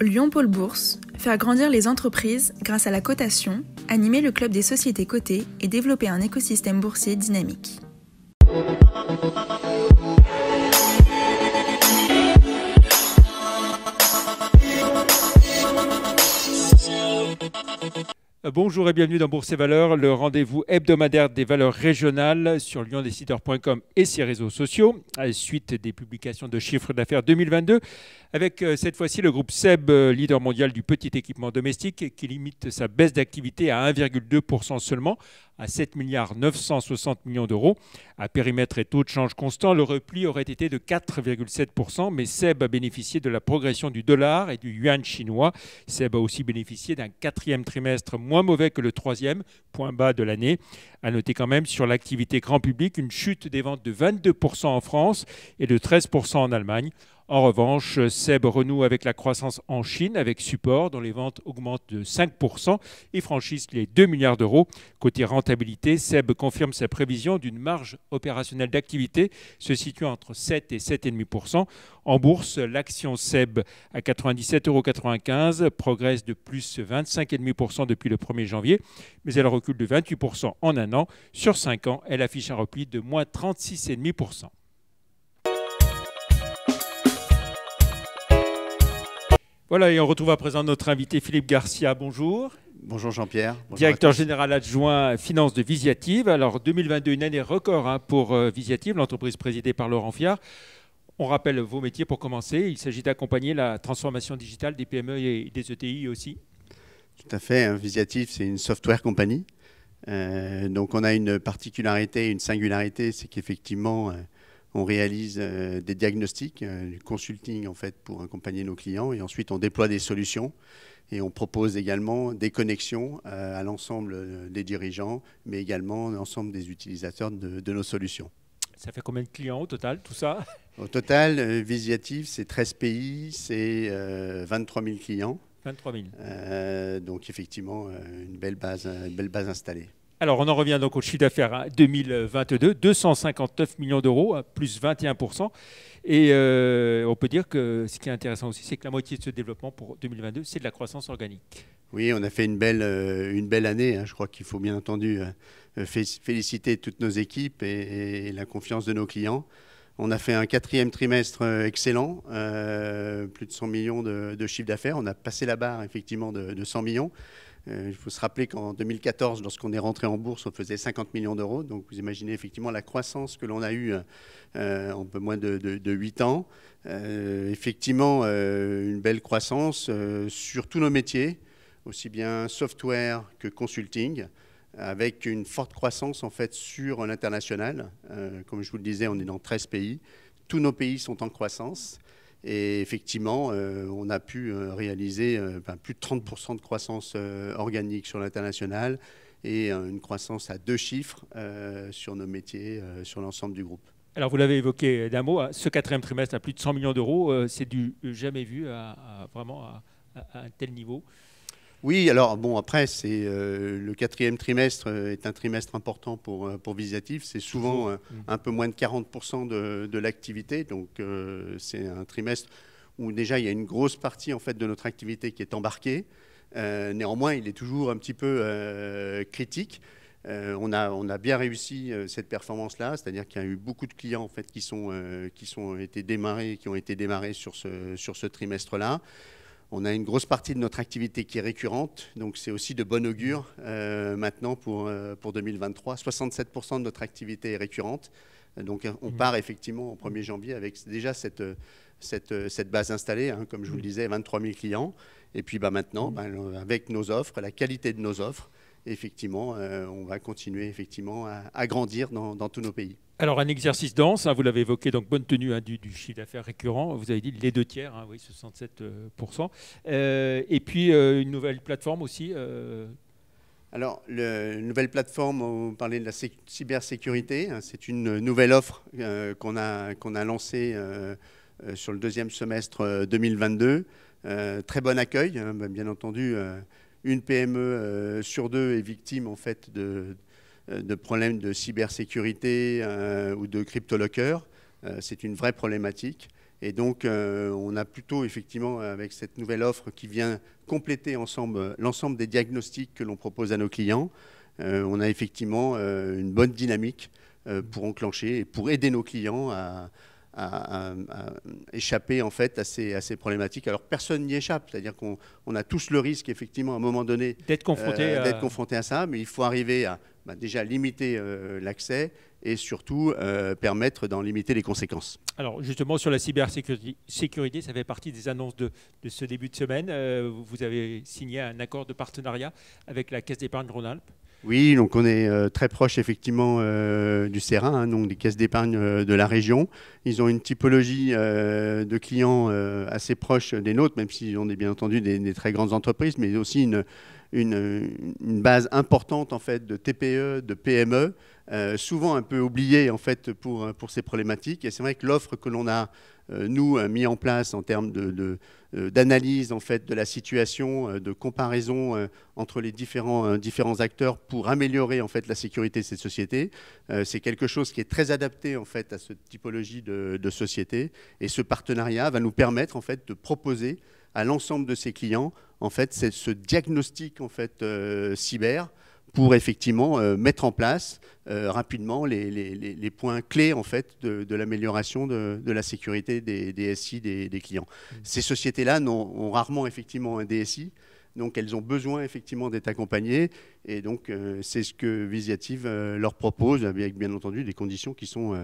Lyon-Pôle Bourse, faire grandir les entreprises grâce à la cotation, animer le club des sociétés cotées et développer un écosystème boursier dynamique. Bonjour et bienvenue dans Bourse et Valeurs, le rendez-vous hebdomadaire des valeurs régionales sur LyonDécideur.com et ses réseaux sociaux, à la suite des publications de chiffres d'affaires 2022, avec euh, cette fois-ci le groupe SEB, euh, leader mondial du petit équipement domestique, qui limite sa baisse d'activité à 1,2% seulement, à 7 milliards 960 millions d'euros. À périmètre et taux de change constant, le repli aurait été de 4,7%, mais SEB a bénéficié de la progression du dollar et du yuan chinois. SEB a aussi bénéficié d'un quatrième trimestre moins moins mauvais que le troisième, point bas de l'année. À noter quand même sur l'activité grand public une chute des ventes de 22% en France et de 13% en Allemagne. En revanche, Seb renoue avec la croissance en Chine avec support dont les ventes augmentent de 5% et franchissent les 2 milliards d'euros. Côté rentabilité, Seb confirme sa prévision d'une marge opérationnelle d'activité se situant entre 7 et 7,5%. En bourse, l'action Seb à 97,95 euros progresse de plus 25,5% depuis le 1er janvier, mais elle recule de 28% en un an. Sur 5 ans, elle affiche un repli de moins 36,5%. Voilà, et on retrouve à présent notre invité Philippe Garcia. Bonjour. Bonjour Jean-Pierre. Directeur général adjoint finance de Visiative. Alors 2022, une année record hein, pour euh, Visiative, l'entreprise présidée par Laurent Fiard. On rappelle vos métiers pour commencer. Il s'agit d'accompagner la transformation digitale des PME et des ETI aussi. Tout à fait. Hein. Visiative, c'est une software compagnie. Euh, donc on a une particularité, une singularité, c'est qu'effectivement, euh, on réalise euh, des diagnostics, euh, du consulting en fait pour accompagner nos clients et ensuite on déploie des solutions et on propose également des connexions euh, à l'ensemble des dirigeants mais également l'ensemble des utilisateurs de, nos solutions. Ça fait combien de clients au total, tout ça Au total, Visiative, c'est 13 pays, c'est 23 000 clients. 23 donc effectivement, une belle base installée. Alors, on en revient donc au chiffre d'affaires 2022, hein, 259 millions d'euros, hein, plus 21%. Et euh, on peut dire que ce qui est intéressant aussi, c'est que la moitié de ce développement pour 2022, c'est de la croissance organique. Oui, on a fait une belle, euh, une belle année. Hein. Je crois qu'il faut bien entendu euh, féliciter toutes nos équipes et, la confiance de nos clients. On a fait un quatrième trimestre excellent, plus de 100 millions de, de chiffre d'affaires. On a passé la barre effectivement de 100 millions. Euh, il faut se rappeler qu'en 2014, lorsqu'on est rentré en bourse, on faisait 50 millions d'euros. Donc vous imaginez effectivement la croissance que l'on a eue euh, en peu moins de, 8 ans. Euh, effectivement, une belle croissance sur tous nos métiers, aussi bien software que consulting avec une forte croissance en fait sur l'international. comme je vous le disais, on est dans 13 pays. Tous nos pays sont en croissance. Et effectivement, euh, on a pu euh, réaliser euh, ben, plus de 30% de croissance organique sur l'international et une croissance à deux chiffres sur nos métiers, sur l'ensemble du groupe. Alors, vous l'avez évoqué d'un mot, hein, ce quatrième trimestre à plus de 100 millions d'euros, c'est du jamais vu à, vraiment à, un tel niveau. Oui, alors bon, après, c'est euh, le quatrième trimestre euh, est un trimestre important pour, euh, pour Visatif. C'est souvent mm. un peu moins de 40% de, de l'activité. Donc, c'est un trimestre où déjà il y a une grosse partie en fait, de notre activité qui est embarquée. néanmoins, il est toujours un petit peu critique. on, a, on, a, bien réussi cette performance-là, c'est-à-dire qu'il y a eu beaucoup de clients en fait, qui, sont, qui, sont été démarrés, qui ont été démarrés sur ce, sur ce trimestre-là. On a une grosse partie de notre activité qui est récurrente, donc c'est aussi de bon augure euh, maintenant pour, euh, pour 2023. 67% de notre activité est récurrente, donc euh, on mmh. part effectivement au 1er janvier avec déjà cette, cette, base installée, hein, comme je vous le mmh. disais, 23 000 clients. Et puis bah, maintenant, mmh. bah, avec nos offres, la qualité de nos offres, effectivement, on va continuer effectivement à, grandir dans tous nos pays. Alors un exercice dense, hein, vous l'avez évoqué, donc bonne tenue hein, du, du, chiffre d'affaires récurrent, vous avez dit les deux tiers, hein, oui, 67%. Euh, euh, et puis euh, une nouvelle plateforme aussi. Alors, le, une nouvelle plateforme, on parlait de la cybersécurité, c'est une nouvelle offre qu'on a, qu'on a lancée sur le deuxième semestre 2022. très bon accueil, bah, bien entendu une PME sur deux est victime en fait de, euh, de problèmes de cybersécurité euh, ou de cryptolocker. Euh, c'est une vraie problématique. Et donc, on a plutôt, effectivement, avec cette nouvelle offre qui vient compléter ensemble, l'ensemble des diagnostics que l'on propose à nos clients, on a effectivement une bonne dynamique pour enclencher et pour aider nos clients à, à, échapper en fait à ces, à ces problématiques. Alors personne n'y échappe, c'est-à-dire qu'on a tous le risque effectivement à un moment donné d'être confronté, euh, à ça, mais il faut arriver à bah, déjà limiter euh, l'accès et surtout euh, permettre d'en limiter les conséquences. Alors justement sur la cybersécurité, ça fait partie des annonces de, de ce début de semaine. vous avez signé un accord de partenariat avec la Caisse d'épargne Rhône-Alpes. Oui, donc on est euh, très proche effectivement euh, du CERA, hein, donc des caisses d'épargne euh, de la région. Ils ont une typologie de clients assez proche des nôtres, même si ont est bien entendu des, très grandes entreprises, mais aussi une, base importante en fait de TPE, de PME, souvent un peu oubliée en fait pour, pour ces problématiques. Et c'est vrai que l'offre que l'on a euh, nous, euh, mis en place en termes euh, d'analyse de, en fait, de la situation, de comparaison entre les différents, acteurs pour améliorer en la sécurité de cette société. C'est quelque chose qui est très adapté à cette typologie de, société. Et ce partenariat va nous permettre fait, de proposer à l'ensemble de ses clients ce diagnostic cyber pour effectivement euh, mettre en place euh, rapidement les, points clés en fait de, l'amélioration de, la sécurité des, des SI des, clients. Mmh. Ces sociétés-là ont, rarement effectivement un DSI, donc elles ont besoin effectivement d'être accompagnées et donc euh, c'est ce que Visiative leur propose avec bien entendu des conditions qui sont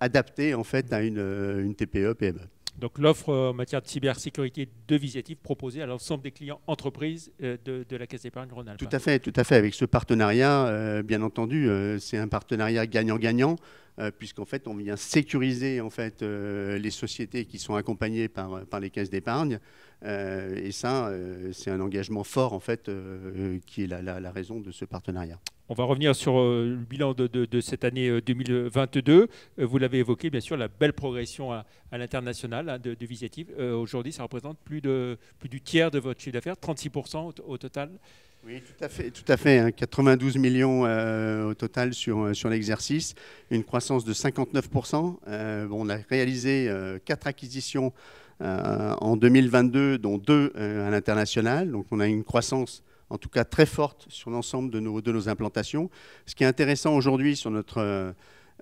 adaptées en fait à une, une TPE PME. Donc l'offre euh, en matière de cybersécurité de Visiative proposée à l'ensemble des clients entreprises euh, de, la Caisse d'épargne rhône Tout à fait, tout à fait. Avec ce partenariat, euh, bien entendu, c'est un partenariat gagnant-gagnant, puisqu'en fait, on vient sécuriser en fait les sociétés qui sont accompagnées par, les caisses d'épargne. et ça, c'est un engagement fort en fait, qui est la raison de ce partenariat. On va revenir sur euh, le bilan de, cette année 2022. Euh, euh, vous l'avez évoqué, bien sûr, la belle progression à, l'international hein, de, Visiative. Aujourd'hui, ça représente plus, de, plus du tiers de votre chiffre d'affaires, 36% au, total. Oui, tout à fait. Tout à fait 92 hein. millions au total sur, sur l'exercice, une croissance de 59%. on a réalisé quatre acquisitions en 2022, dont deux à l'international. Donc on a une croissance en tout cas très forte sur l'ensemble de nos, implantations. Ce qui est intéressant aujourd'hui sur euh,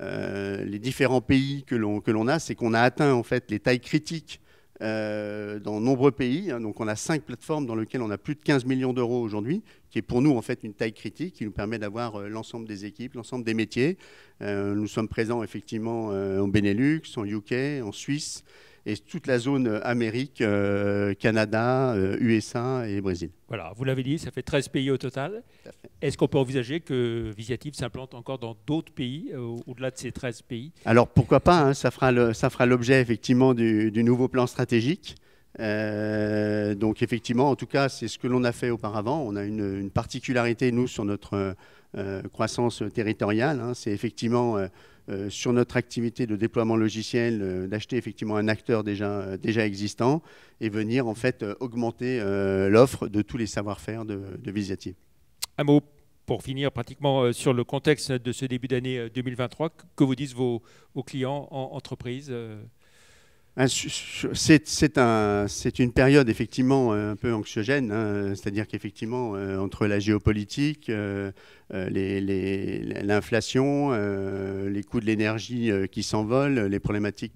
euh, les différents pays que l'on a, c'est qu'on a atteint en fait les tailles critiques euh, dans nombreux pays. Hein. Donc on a cinq plateformes dans lesquelles on a plus de 15 millions d'euros aujourd'hui, qui est pour nous en fait une taille critique, qui nous permet d'avoir l'ensemble des équipes, l'ensemble des métiers. nous sommes présents effectivement en Benelux, en UK, en Suisse et toute la zone euh, Amérique, euh, Canada, USA euh, et Brésil. Voilà, vous l'avez dit, ça fait 13 pays au total. Est-ce qu'on peut envisager que Visiative s'implante encore dans d'autres pays, au-delà de ces 13 pays Alors pourquoi pas, hein, ça fera l'objet effectivement du, nouveau plan stratégique. donc effectivement, en tout cas, c'est ce que l'on a fait auparavant. On a une, particularité, nous, sur notre croissance territoriale. Hein. c'est effectivement... Euh, sur notre activité de déploiement logiciel, euh, d'acheter effectivement un acteur déjà, euh, déjà existant et venir en fait augmenter l'offre de tous les savoir-faire de, de Visiati. Un mot pour finir pratiquement sur le contexte de ce début d'année 2023, que vous disent vos, clients, en, entreprise c'est une période effectivement euh, un peu anxiogène, hein. c'est-à-dire qu'effectivement, euh, entre la géopolitique, euh, l'inflation, les, coûts de l'énergie qui s'envolent, les problématiques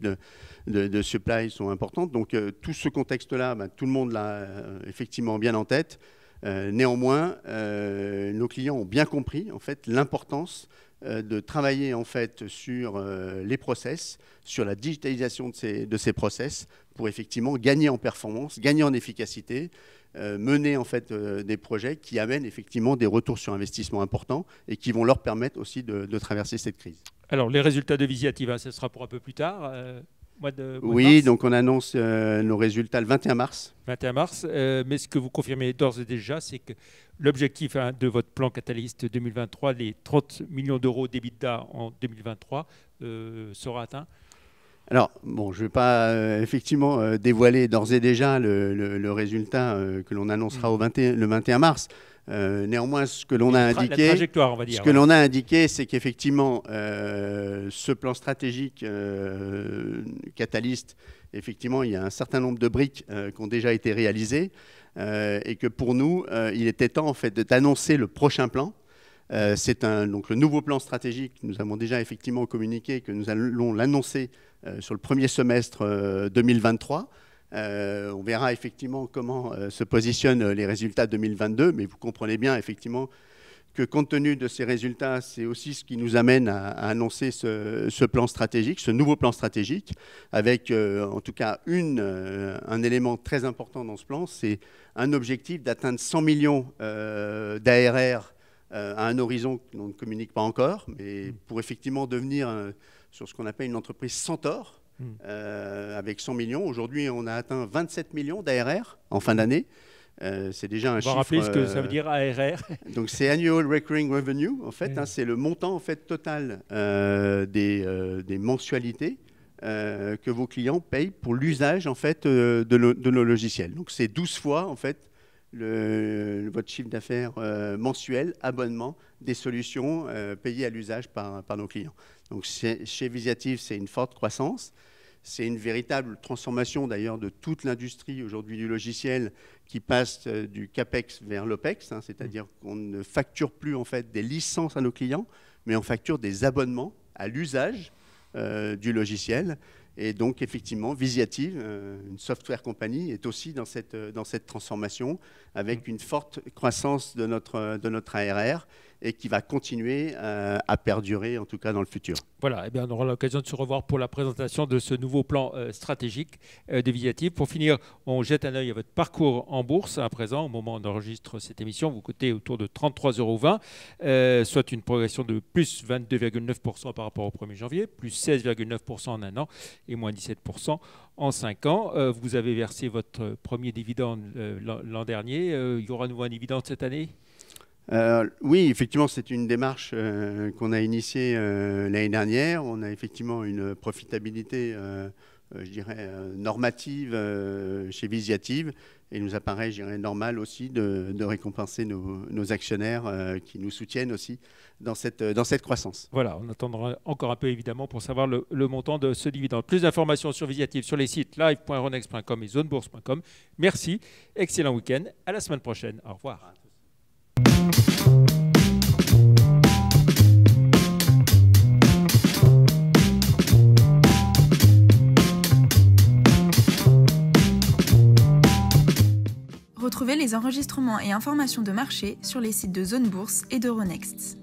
de, supply sont importantes. Donc tout ce contexte-là, bah, tout le monde l'a effectivement bien en tête. néanmoins, nos clients ont bien compris en fait l'importance euh, de travailler en fait sur euh, les process, sur la digitalisation de ces, de ces process pour effectivement gagner en performance, gagner en efficacité, euh, mener en fait des projets qui amènent effectivement des retours sur investissement importants et qui vont leur permettre aussi de, traverser cette crise. Alors les résultats de Visiativa, ce sera pour un peu plus tard oui, donc on annonce euh, nos résultats le 21 mars. 21 mars, euh, mais ce que vous confirmez d'ores et déjà, c'est que l'objectif hein, de votre plan catalyste 2023, les 30 millions d'euros d'EBITDA en 2023, euh, sera atteint alors, bon, je ne vais pas effectivement dévoiler d'ores et déjà le, résultat que l'on annoncera mm. au le 21 mars. Euh, néanmoins, ce que l'on a indiqué, ce que l'on a indiqué, c'est qu'effectivement, euh, ce plan stratégique euh, catalyste, effectivement, il y a un certain nombre de briques qui ont déjà été réalisées, et que pour nous, il était temps en fait d'annoncer le prochain plan. c'est donc le nouveau plan stratégique nous avons déjà effectivement communiqué, que nous allons l'annoncer sur le premier semestre 2023. Euh, on verra effectivement comment euh, se positionnent euh, les résultats 2022, mais vous comprenez bien effectivement que compte tenu de ces résultats, c'est aussi ce qui nous amène à, annoncer ce, plan stratégique, ce nouveau plan stratégique, avec en tout cas un élément très important dans ce plan, c'est un objectif d'atteindre 100 millions d'ARR à un horizon que ne communique pas encore, mais pour effectivement devenir sur ce qu'on appelle une entreprise centaure, Hmm. Euh, avec 100 millions. Aujourd'hui, on a atteint 27 millions d'ARR en fin d'année. Euh, c'est déjà un chiffre. On va rappeler ce que ça veut euh, dire ARR. donc c'est Annual Recurring Revenue, en fait. Hmm. Hein, c'est le montant en fait, total des, des, mensualités que vos clients payent pour l'usage en fait, de, nos logiciels. Donc c'est 12 fois en fait, le, votre chiffre d'affaires mensuel, abonnement des solutions payées à l'usage par, par, nos clients chez, Visiative, c'est une forte croissance. C'est une véritable transformation d'ailleurs de toute l'industrie aujourd'hui du logiciel qui passe euh, du CAPEX vers l'OPEX, hein, c'est-à-dire mm. qu'on ne facture plus en fait des licences à nos clients, mais on facture des abonnements à l'usage euh, du logiciel. Et donc effectivement, Visiative, euh, une software compagnie, est aussi dans cette, dans cette transformation avec mm. une forte croissance de notre, de notre ARR et qui va continuer euh, à perdurer, en tout cas dans le futur. Voilà, et eh bien on aura l'occasion de se revoir pour la présentation de ce nouveau plan euh, stratégique euh, des Pour finir, on jette un œil à votre parcours en bourse à présent. Au moment où on enregistre cette émission, vous coûtez autour de 33,20 euros, soit une progression de plus 22,9% par rapport au 1er janvier, plus 16,9% en un an et moins 17% en 5 ans. vous avez versé votre premier dividende l'an dernier. il y aura à nouveau un dividende cette année euh, oui, effectivement, c'est une démarche euh, qu'on a initiée euh, l'année dernière. On a effectivement une profitabilité, je dirais, normative chez Visiative. Et il nous apparaît, je dirais, normal aussi de, récompenser nos, actionnaires qui nous soutiennent aussi dans cette, dans cette croissance. Voilà, on attendra encore un peu évidemment pour savoir le, le montant de ce dividende. Plus d'informations sur Visiative sur les sites live.ronex.com et zonebourse.com. Merci, excellent week-end, à la semaine prochaine. Au revoir. Retrouvez les enregistrements et informations de marché sur les sites de Zone Bourse et d'Euronext.